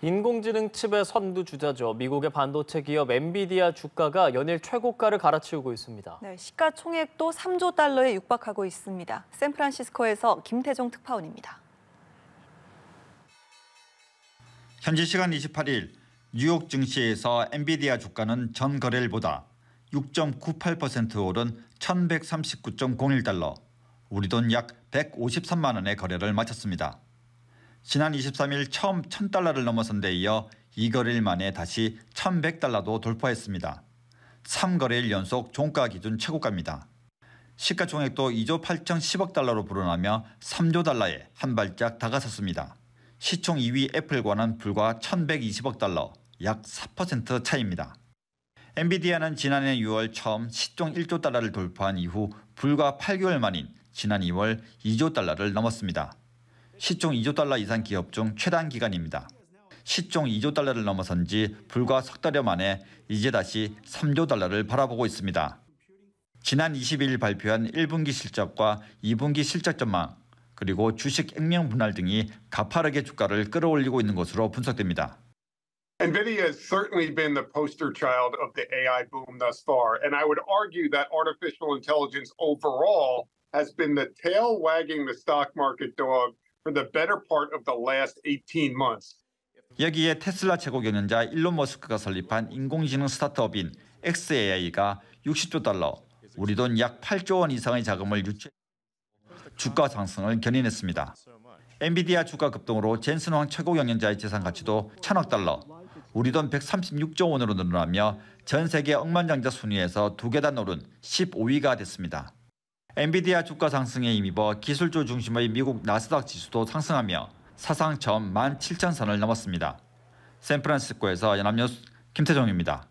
인공지능 칩의 선두 주자죠. 미국의 반도체 기업 엔비디아 주가가 연일 최고가를 갈아치우고 있습니다. 네, 시가총액도 3조 달러에 육박하고 있습니다. 샌프란시스코에서 김태종 특파원입니다. 현지 시간 28일 뉴욕 증시에서 엔비디아 주가는 전 거래일보다 6.98% 오른 1,139.01달러, 우리 돈 약 153만 원의 거래를 마쳤습니다. 지난 23일 처음 1000달러를 넘어선 데 이어 2거래일 만에 다시 1100달러도 돌파했습니다. 3거래일 연속 종가 기준 최고가입니다. 시가총액도 2조 8천 10억 달러로 불어나며 3조 달러에 한 발짝 다가섰습니다. 시총 2위 애플과는 불과 1120억 달러, 약 4% 차이입니다. 엔비디아는 지난해 6월 처음 시총 1조 달러를 돌파한 이후 불과 8개월 만인 지난 2월 2조 달러를 넘었습니다. 시총 2조 달러 이상 기업 중 최단 기간입니다. 시총 2조 달러를 넘어선 지 불과 석 달여 만에 이제 다시 3조 달러를 바라보고 있습니다. 지난 22일 발표한 1분기 실적과 2분기 실적 전망, 그리고 주식 액면 분할 등이 가파르게 주가를 끌어올리고 있는 것으로 분석됩니다. NVIDIA has certainly been the poster child of the AI boom thus far. And I would argue that artificial intelligence overall has been the tail wagging the stock market dog 여기에 테슬라 최고 경영자 일론 머스크가 설립한 인공지능 스타트업인 XAI가 60조 달러, 우리 돈 약 8조 원 이상의 자금을 유치 주가 상승을 견인했습니다. 엔비디아 주가 급등으로 젠슨 황 최고 경영자의 재산 가치도 1 천억 달러, 우리 돈 136조 원으로 늘어나며 전 세계 억만장자 순위에서 두 계단 오른 15위가 됐습니다. 엔비디아 주가 상승에 힘입어 기술주 중심의 미국 나스닥 지수도 상승하며 사상 전 17,000선을 넘었습니다. 샌프란시스코에서 연합뉴스 김태정입니다.